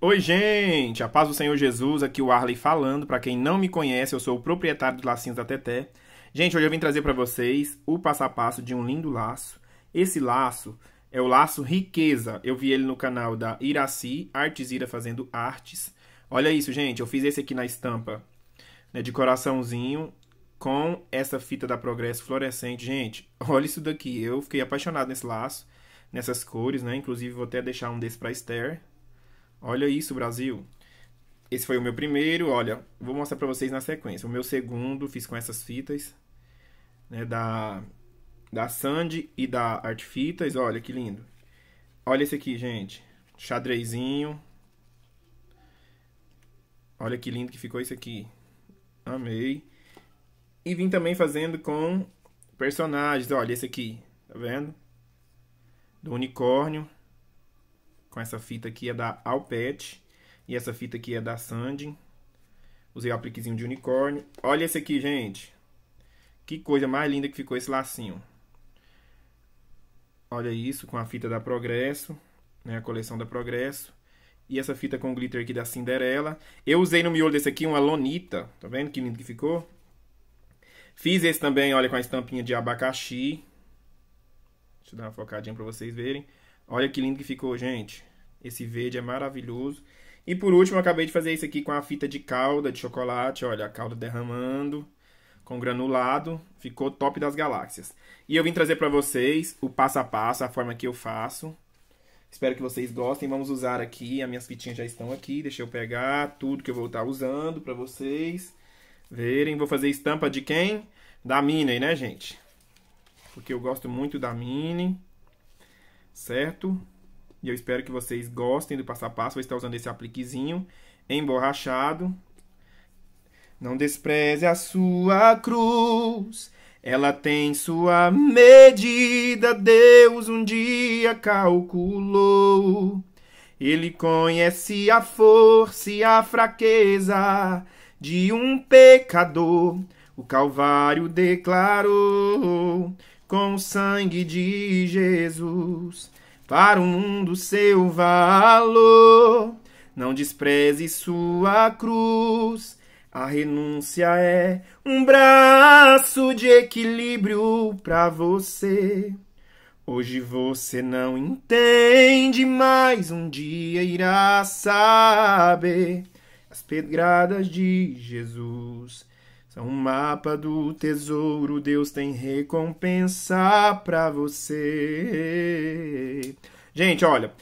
Oi, gente! A paz do Senhor Jesus, aqui o Arley falando. Para quem não me conhece, eu sou o proprietário dos Lacinhos da Teté. Gente, hoje eu vim trazer para vocês o passo a passo de um lindo laço. Esse laço é o laço Riqueza. Eu vi ele no canal da Iraci, Artesira Fazendo Artes. Olha isso, gente. Eu fiz esse aqui na estampa né, de coraçãozinho com essa fita da Progresso Fluorescente. Gente, olha isso daqui. Eu fiquei apaixonado nesse laço, nessas cores, né? Inclusive, vou até deixar um desse para Esther Olha isso, Brasil. Esse foi o meu primeiro, olha, vou mostrar para vocês na sequência. O meu segundo fiz com essas fitas, né, da da Sandy e da Art Fitas, olha que lindo. Olha esse aqui, gente. Xadrezinho. Olha que lindo que ficou isso aqui. Amei. E vim também fazendo com personagens, olha esse aqui, tá vendo? Do unicórnio com essa fita aqui é da Alpet. E essa fita aqui é da Sandin. Usei o apliquezinho de unicórnio. Olha esse aqui, gente. Que coisa mais linda que ficou esse lacinho. Olha isso, com a fita da Progresso. Né, a coleção da Progresso. E essa fita com glitter aqui da Cinderela. Eu usei no miolo desse aqui uma lonita. Tá vendo que lindo que ficou? Fiz esse também, olha, com a estampinha de abacaxi. Deixa eu dar uma focadinha pra vocês verem. Olha que lindo que ficou, gente. Esse verde é maravilhoso. E por último, acabei de fazer isso aqui com a fita de calda de chocolate. Olha, a calda derramando com granulado. Ficou top das galáxias. E eu vim trazer para vocês o passo a passo, a forma que eu faço. Espero que vocês gostem. Vamos usar aqui, as minhas fitinhas já estão aqui. Deixa eu pegar tudo que eu vou estar usando para vocês verem. Vou fazer estampa de quem? Da Minnie, né, gente? Porque eu gosto muito da Minnie, certo? E eu espero que vocês gostem do passo a passo. Vou estar usando esse apliquezinho emborrachado. Não despreze a sua cruz. Ela tem sua medida, Deus um dia calculou. Ele conhece a força e a fraqueza de um pecador. O Calvário declarou com o sangue de Jesus para o mundo seu valor. Não despreze sua cruz. A renúncia é um braço de equilíbrio para você. Hoje você não entende, mas um dia irá saber as pedradas de Jesus. É um mapa do tesouro, Deus tem recompensa para você. Gente, olha,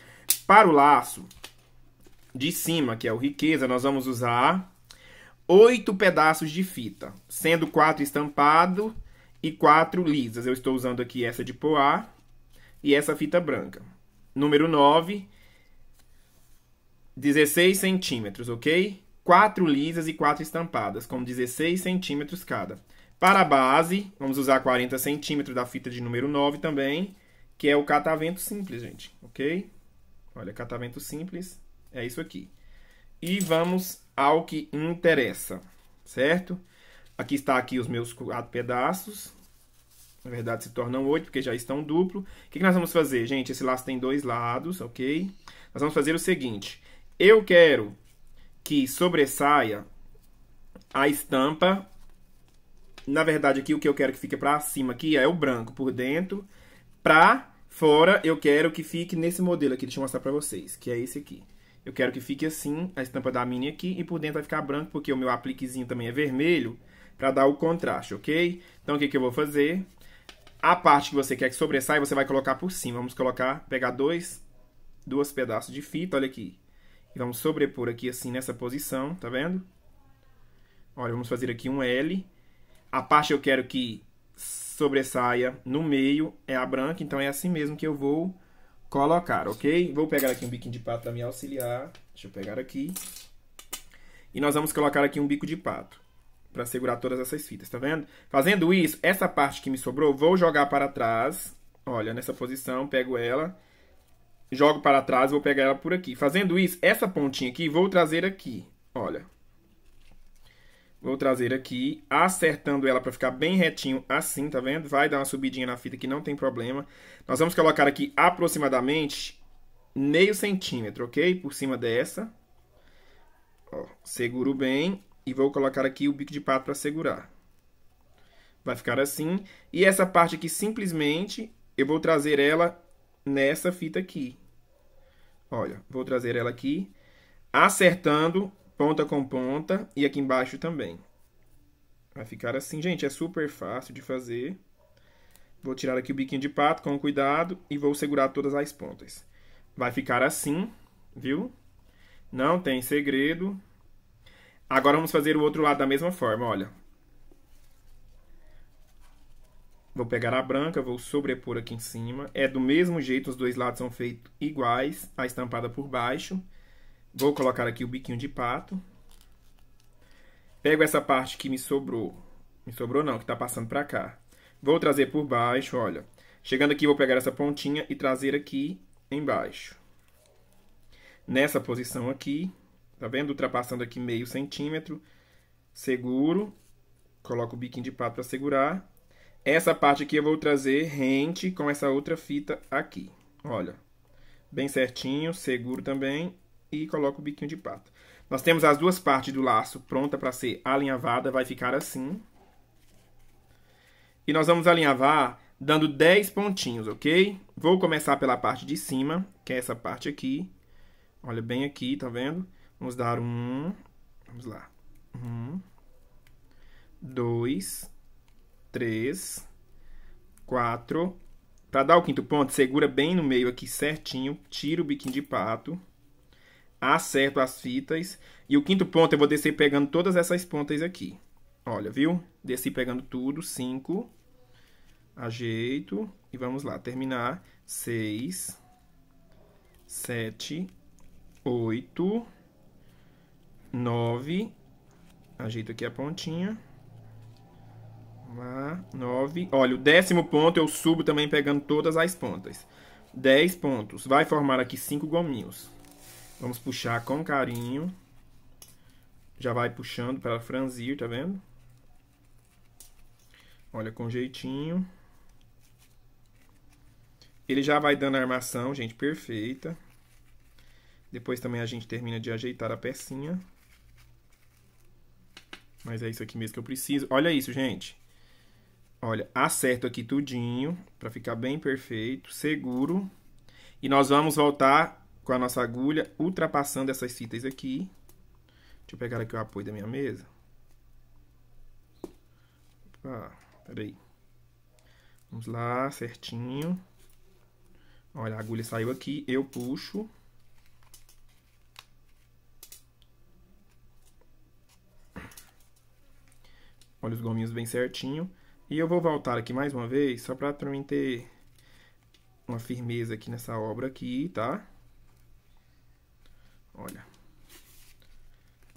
para o laço de cima, que é o riqueza, nós vamos usar oito pedaços de fita, sendo quatro estampado e quatro lisas. Eu estou usando aqui essa de poá e essa fita branca. Número 9, 16 centímetros, ok? quatro lisas e quatro estampadas, com 16 centímetros cada. Para a base, vamos usar 40 centímetros da fita de número 9 também, que é o catavento simples, gente, ok? Olha, catavento simples é isso aqui. E vamos ao que interessa, certo? Aqui está aqui os meus quatro pedaços. Na verdade, se tornam oito, porque já estão duplo. O que, que nós vamos fazer, gente? Esse laço tem dois lados, ok? Nós vamos fazer o seguinte. Eu quero que sobressaia a estampa. Na verdade, aqui o que eu quero que fique para cima aqui é o branco por dentro. Para fora, eu quero que fique nesse modelo aqui. Deixa eu mostrar para vocês, que é esse aqui. Eu quero que fique assim, a estampa da mini aqui, e por dentro vai ficar branco, porque o meu apliquezinho também é vermelho, para dar o contraste, ok? Então, o que, que eu vou fazer? A parte que você quer que sobressaia, você vai colocar por cima. Vamos colocar, pegar dois, dois pedaços de fita, olha aqui. E vamos sobrepor aqui assim nessa posição, tá vendo? Olha, vamos fazer aqui um L. A parte que eu quero que sobressaia no meio é a branca, então é assim mesmo que eu vou colocar, ok? Vou pegar aqui um biquinho de pato para me auxiliar. Deixa eu pegar aqui. E nós vamos colocar aqui um bico de pato para segurar todas essas fitas, tá vendo? Fazendo isso, essa parte que me sobrou, vou jogar para trás. Olha, nessa posição, pego ela jogo para trás, vou pegar ela por aqui. Fazendo isso, essa pontinha aqui, vou trazer aqui, olha. Vou trazer aqui, acertando ela para ficar bem retinho assim, tá vendo? Vai dar uma subidinha na fita que não tem problema. Nós vamos colocar aqui aproximadamente meio centímetro, ok? Por cima dessa. Ó, seguro bem e vou colocar aqui o bico de pato para segurar. Vai ficar assim. E essa parte aqui, simplesmente, eu vou trazer ela nessa fita aqui. Olha, vou trazer ela aqui, acertando ponta com ponta e aqui embaixo também. Vai ficar assim, gente, é super fácil de fazer. Vou tirar aqui o biquinho de pato com cuidado e vou segurar todas as pontas. Vai ficar assim, viu? Não tem segredo. Agora vamos fazer o outro lado da mesma forma, olha. Vou pegar a branca, vou sobrepor aqui em cima. É do mesmo jeito, os dois lados são feitos iguais, a estampada por baixo. Vou colocar aqui o biquinho de pato. Pego essa parte que me sobrou. Me sobrou não, que tá passando para cá. Vou trazer por baixo, olha. Chegando aqui, vou pegar essa pontinha e trazer aqui embaixo. Nessa posição aqui, tá vendo? Ultrapassando aqui meio centímetro. Seguro. Coloco o biquinho de pato para segurar. Essa parte aqui eu vou trazer rente com essa outra fita aqui. Olha, bem certinho, seguro também e coloco o biquinho de pato. Nós temos as duas partes do laço pronta para ser alinhavada, vai ficar assim. E nós vamos alinhavar dando 10 pontinhos, ok? Vou começar pela parte de cima, que é essa parte aqui. Olha bem aqui, tá vendo? Vamos dar um, vamos lá, um, dois, três, quatro. Para dar o quinto ponto, segura bem no meio aqui certinho, tira o biquinho de pato, acerto as fitas. E o quinto ponto eu vou descer pegando todas essas pontas aqui. Olha, viu? Desci pegando tudo, cinco, ajeito e vamos lá, terminar. seis, sete, oito, nove, ajeito aqui a pontinha lá, 9. Olha, o décimo ponto eu subo também pegando todas as pontas. 10 pontos. Vai formar aqui 5 gominhos. Vamos puxar com carinho. Já vai puxando para franzir, tá vendo? Olha, com jeitinho. Ele já vai dando a armação, gente, perfeita. Depois também a gente termina de ajeitar a pecinha. Mas é isso aqui mesmo que eu preciso. Olha isso, gente. Olha, acerto aqui tudinho, para ficar bem perfeito, seguro. E nós vamos voltar com a nossa agulha, ultrapassando essas fitas aqui. Deixa eu pegar aqui o apoio da minha mesa. Opa, peraí. Vamos lá, certinho. Olha, a agulha saiu aqui, eu puxo. Olha os gominhos bem certinho. E eu vou voltar aqui mais uma vez, só para também ter uma firmeza aqui nessa obra aqui, tá? Olha.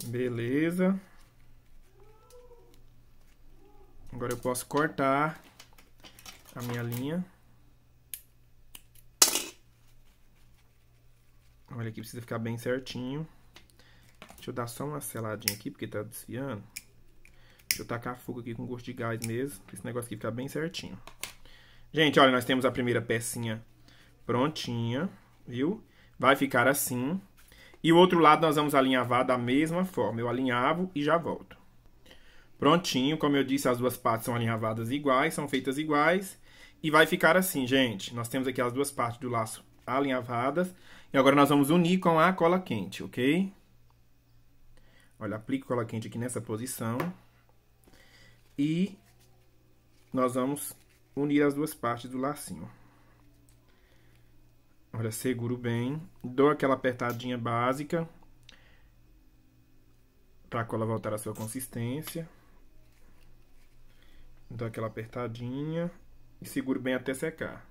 Beleza. Agora eu posso cortar a minha linha. Olha aqui, precisa ficar bem certinho. Deixa eu dar só uma seladinha aqui, porque tá desfiando. Deixa eu tacar fogo aqui com gosto de gás mesmo, pra esse negócio aqui ficar bem certinho. Gente, olha, nós temos a primeira pecinha prontinha, viu? Vai ficar assim. E o outro lado nós vamos alinhavar da mesma forma. Eu alinhavo e já volto. Prontinho, como eu disse, as duas partes são alinhavadas iguais, são feitas iguais. E vai ficar assim, gente. Nós temos aqui as duas partes do laço alinhavadas. E agora nós vamos unir com a cola quente, ok? Olha, aplico cola quente aqui nessa posição. E nós vamos unir as duas partes do lacinho. Olha, seguro bem, dou aquela apertadinha básica para a cola voltar à sua consistência. Dou aquela apertadinha e seguro bem até secar.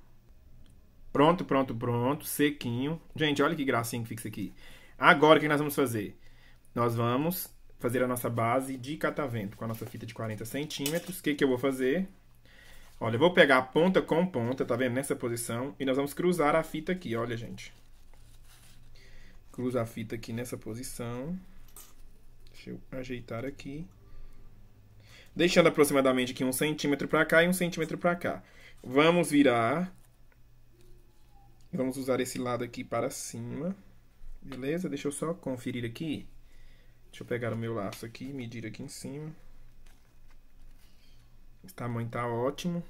Pronto, pronto, pronto, sequinho. Gente, olha que gracinha que fica isso aqui. Agora, o que nós vamos fazer? Nós vamos fazer a nossa base de catavento com a nossa fita de 40 centímetros. O que, que eu vou fazer? Olha, eu vou pegar ponta com ponta, tá vendo? Nessa posição. E nós vamos cruzar a fita aqui, olha, gente. Cruza a fita aqui nessa posição. Deixa eu ajeitar aqui. Deixando aproximadamente aqui um centímetro para cá e um centímetro para cá. Vamos virar. Vamos usar esse lado aqui para cima. Beleza? Deixa eu só conferir aqui. Deixa eu pegar o meu laço aqui, medir aqui em cima. O tamanho tá ótimo.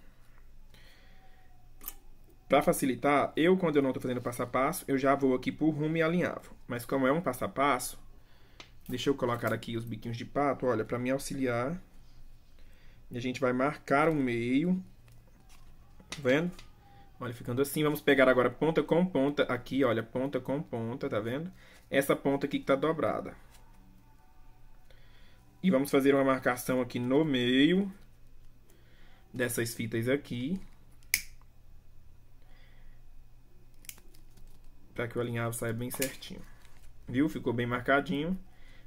Para facilitar, eu quando eu não estou fazendo passo a passo, eu já vou aqui por rumo e alinhavo. Mas como é um passo a passo, deixa eu colocar aqui os biquinhos de pato, olha, para me auxiliar. E a gente vai marcar o meio. Tá vendo? Olha, ficando assim, vamos pegar agora ponta com ponta aqui, olha, ponta com ponta, tá vendo? Essa ponta aqui que tá dobrada. E vamos fazer uma marcação aqui no meio dessas fitas aqui. Para que o alinhavo saia bem certinho. Viu? Ficou bem marcadinho.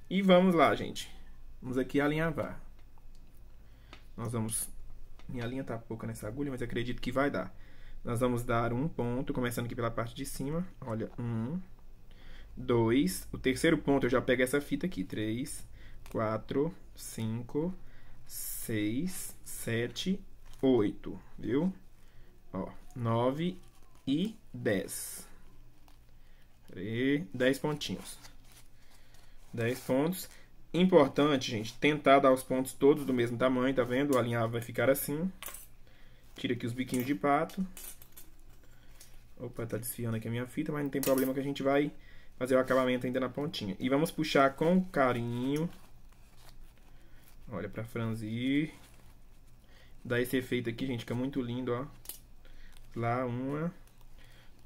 E vamos lá, gente. Vamos aqui alinhavar. Nós vamos... Minha linha tá pouca nessa agulha, mas acredito que vai dar. Nós vamos dar um ponto, começando aqui pela parte de cima. Olha, um, dois. O terceiro ponto eu já pego essa fita aqui, três, quatro, cinco, seis, sete, oito, viu? Ó, nove e dez. e dez pontinhos. Dez pontos. Importante, gente, tentar dar os pontos todos do mesmo tamanho, tá vendo? O alinhavo vai ficar assim. Tira aqui os biquinhos de pato. Opa, tá desfiando aqui a minha fita, mas não tem problema que a gente vai fazer o acabamento ainda na pontinha. E vamos puxar com carinho Olha pra franzir. Dá esse efeito aqui, gente, que é muito lindo, ó. Lá, uma.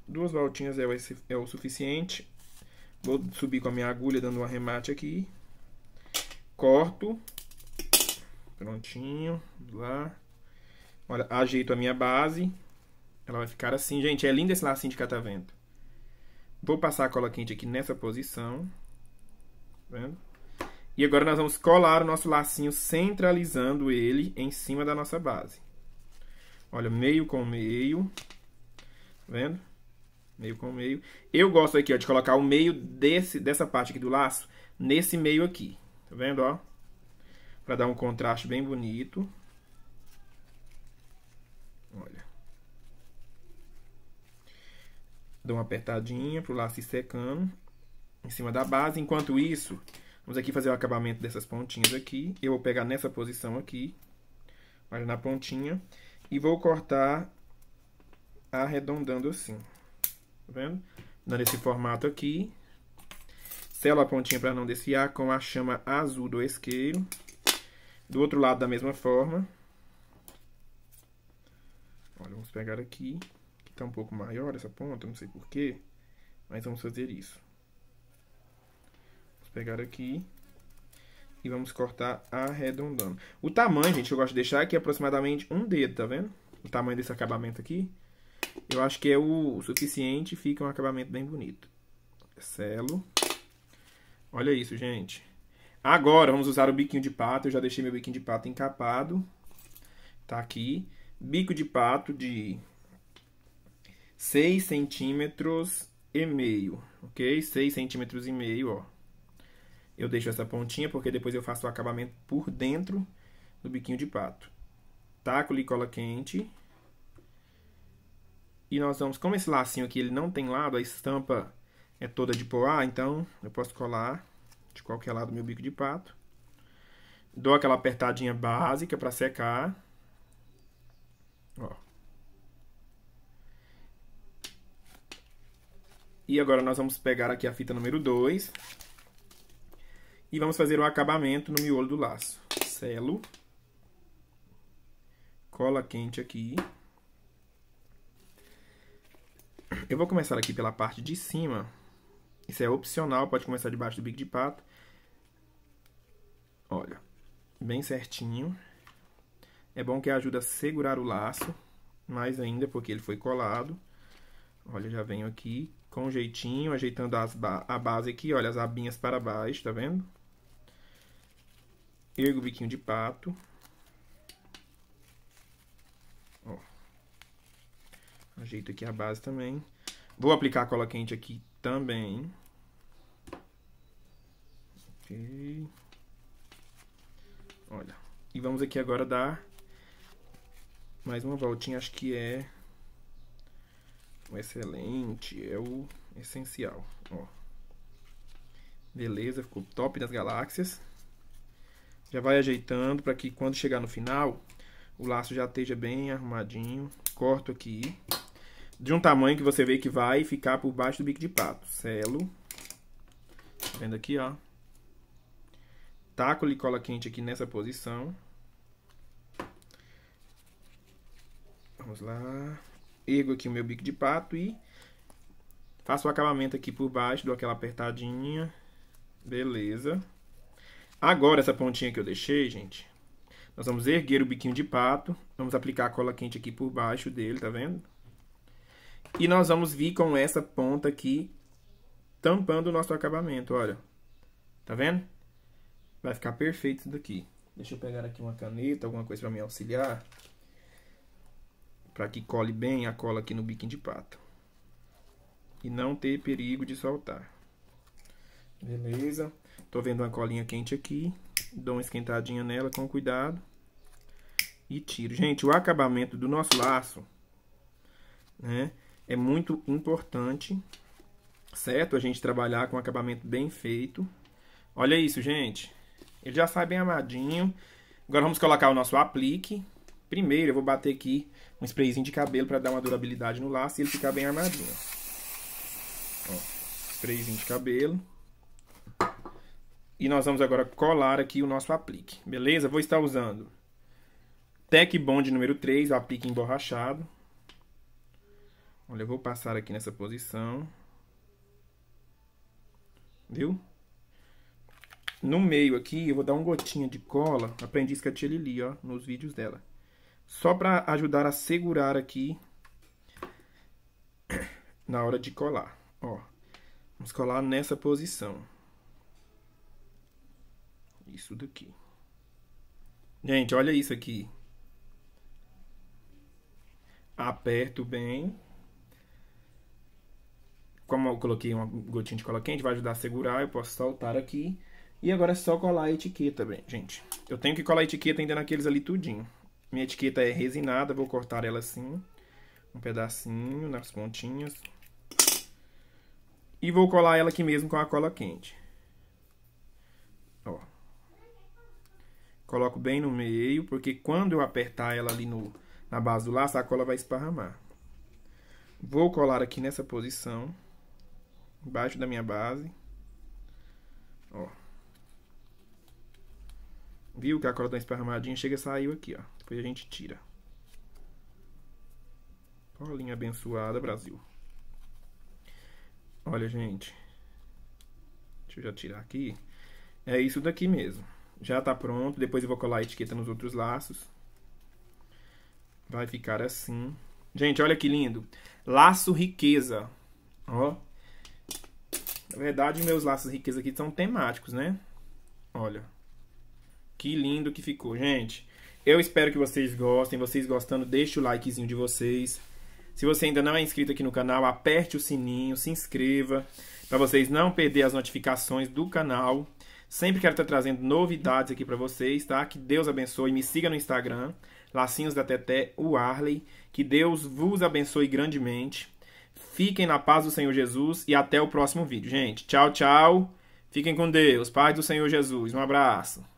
Duas voltinhas é o é suficiente. Vou subir com a minha agulha, dando um arremate aqui. Corto. Prontinho. Lá. Olha, ajeito a minha base. Ela vai ficar assim. Gente, é lindo esse lacinho de catavento. Vou passar a cola quente aqui nessa posição. Tá vendo? E agora nós vamos colar o nosso lacinho centralizando ele em cima da nossa base. Olha, meio com meio. Tá vendo? Meio com meio. Eu gosto aqui ó, de colocar o meio desse, dessa parte aqui do laço nesse meio aqui. Tá vendo, ó? Pra dar um contraste bem bonito. Olha. Dou uma apertadinha pro laço ir secando em cima da base. Enquanto isso, Vamos aqui fazer o acabamento dessas pontinhas aqui. Eu vou pegar nessa posição aqui, olha na pontinha, e vou cortar arredondando assim. Tá vendo? Dando esse formato aqui. Selo a pontinha para não desfiar com a chama azul do isqueiro. Do outro lado da mesma forma. Olha, vamos pegar aqui, que tá um pouco maior essa ponta, não sei porquê, mas vamos fazer isso pegar aqui e vamos cortar arredondando. O tamanho, gente, eu gosto de deixar aqui é aproximadamente um dedo, tá vendo? O tamanho desse acabamento aqui. Eu acho que é o suficiente e fica um acabamento bem bonito. Selo. Olha isso, gente. Agora, vamos usar o biquinho de pato. Eu já deixei meu biquinho de pato encapado. Tá aqui. Bico de pato de 6 centímetros e meio, ok? 6 centímetros e meio, ó. Eu deixo essa pontinha porque depois eu faço o acabamento por dentro do biquinho de pato. Taco licola quente. E nós vamos, como esse lacinho aqui ele não tem lado, a estampa é toda de poá, então eu posso colar de qualquer lado meu bico de pato. Dou aquela apertadinha básica para secar. Ó. E agora nós vamos pegar aqui a fita número 2 e vamos fazer o acabamento no miolo do laço. Selo. Cola quente aqui. Eu vou começar aqui pela parte de cima. Isso é opcional, pode começar debaixo do bico de pato. Olha, bem certinho. É bom que ajuda a segurar o laço, mais ainda porque ele foi colado. Olha, já venho aqui com jeitinho, ajeitando ba a base aqui, olha, as abinhas para baixo, tá vendo? ergo o biquinho de pato. Ó. Ajeito aqui a base também. Vou aplicar a cola quente aqui também. Ok. Olha. E vamos aqui agora dar mais uma voltinha. Acho que é o excelente, é o essencial. Ó. Beleza, ficou top das galáxias. Já vai ajeitando para que quando chegar no final, o laço já esteja bem arrumadinho. Corto aqui. De um tamanho que você vê que vai ficar por baixo do bico de pato. Selo. Tá vendo aqui, ó. Taco cola quente aqui nessa posição. Vamos lá. Ergo aqui o meu bico de pato e faço o acabamento aqui por baixo, dou aquela apertadinha. Beleza. Agora, essa pontinha que eu deixei, gente, nós vamos erguer o biquinho de pato, vamos aplicar a cola quente aqui por baixo dele, tá vendo? E nós vamos vir com essa ponta aqui tampando o nosso acabamento, olha. Tá vendo? Vai ficar perfeito isso daqui. Deixa eu pegar aqui uma caneta, alguma coisa para me auxiliar. Para que cole bem a cola aqui no biquinho de pato. E não ter perigo de soltar. Beleza? Tô vendo uma colinha quente aqui. Dou uma esquentadinha nela com cuidado. E tiro. Gente, o acabamento do nosso laço, né? É muito importante, certo? A gente trabalhar com um acabamento bem feito. Olha isso, gente. Ele já sai bem amadinho. Agora vamos colocar o nosso aplique. Primeiro eu vou bater aqui um sprayzinho de cabelo para dar uma durabilidade no laço e ele ficar bem armadinho. Ó, sprayzinho de cabelo. E nós vamos agora colar aqui o nosso aplique, beleza? Vou estar usando Tec Bond número 3, o aplique emborrachado. Olha, eu vou passar aqui nessa posição. Viu? No meio aqui, eu vou dar um gotinha de cola. Aprendi isso com a tia Lili, ó, nos vídeos dela. Só para ajudar a segurar aqui na hora de colar, ó. Vamos colar nessa posição isso daqui. Gente, olha isso aqui. Aperto bem. Como eu coloquei uma gotinha de cola quente, vai ajudar a segurar. Eu posso soltar aqui. E agora é só colar a etiqueta, bem, gente. Eu tenho que colar a etiqueta ainda naqueles ali tudinho. Minha etiqueta é resinada, vou cortar ela assim. Um pedacinho nas pontinhas. E vou colar ela aqui mesmo com a cola quente. Coloco bem no meio, porque quando eu apertar ela ali no, na base do laço, a cola vai esparramar. Vou colar aqui nessa posição, embaixo da minha base. Ó. Viu que a cola tá esparramadinha? Chega, saiu aqui, ó. Depois a gente tira. Colinha abençoada, Brasil. Olha, gente. Deixa eu já tirar aqui. É isso daqui mesmo. Já tá pronto. Depois eu vou colar a etiqueta nos outros laços. Vai ficar assim. Gente, olha que lindo. Laço riqueza. Ó. Na verdade, meus laços riqueza aqui são temáticos, né? Olha. Que lindo que ficou, gente. Eu espero que vocês gostem. Vocês gostando, deixa o likezinho de vocês. Se você ainda não é inscrito aqui no canal, aperte o sininho, se inscreva para vocês não perder as notificações do canal. Sempre quero estar trazendo novidades aqui para vocês, tá? Que Deus abençoe. Me siga no Instagram, Lacinhos da Teté, o Arley. Que Deus vos abençoe grandemente. Fiquem na paz do Senhor Jesus e até o próximo vídeo, gente. Tchau, tchau. Fiquem com Deus. Paz do Senhor Jesus. Um abraço.